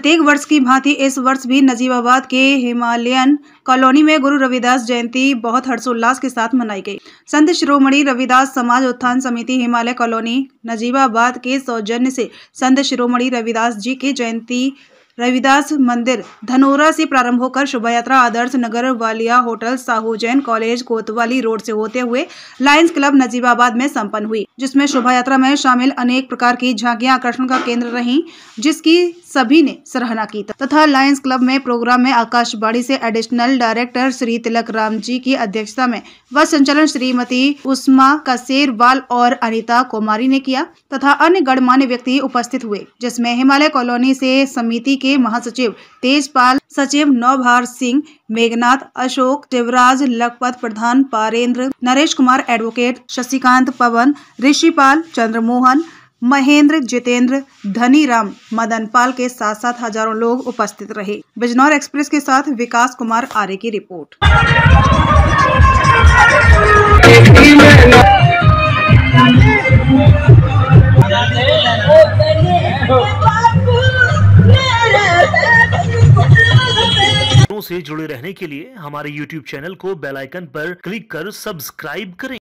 प्रत्येक वर्ष की भांति इस वर्ष भी नजीबाबाद के हिमालयन कॉलोनी में गुरु रविदास जयंती बहुत हर्षोल्लास के साथ मनाई गई संत शिरोमणि रविदास समाज उत्थान समिति हिमालय कॉलोनी नजीबाबाद के सौजन्य से संत शिरोमणि रविदास जी की जयंती रविदास मंदिर धनोरा से प्रारंभ होकर शोभा यात्रा Adarsh Nagar Walia hotel Sahu Jain college Kotwali road से होते हुए लायंस क्लब नजीबाबाद में संपन्न हुई जिसमें शोभा यात्रा में शामिल अनेक प्रकार की झांकियां आकर्षण का केंद्र रही जिसकी सभी ने सराहना की तथा लायंस क्लब में प्रोग्राम में आकाशवाणी से एडिशनल डायरेक्टर श्री तिलक राम जी की अध्यक्षता में व संचालन श्रीमती उस्मा कसेरवाल और अनिता कुमारी ने किया तथा अन्य गणमान्य व्यक्ति उपस्थित हुए जिसमें हिमालय कॉलोनी से समिति के के महासचिव तेजपाल सचिव नवभार सिंह मेघनाथ अशोक शिवराज लखपत प्रधान पारेंद्र नरेश कुमार एडवोकेट शशिकांत पवन ऋषिपाल चंद्रमोहन महेंद्र जितेंद्र धनीराम मदन पाल के साथ साथ हजारों लोग उपस्थित रहे बिजनौर एक्सप्रेस के साथ विकास कुमार आर्य की रिपोर्ट से जुड़े रहने के लिए हमारे YouTube चैनल को बेल आइकन पर क्लिक कर सब्सक्राइब करें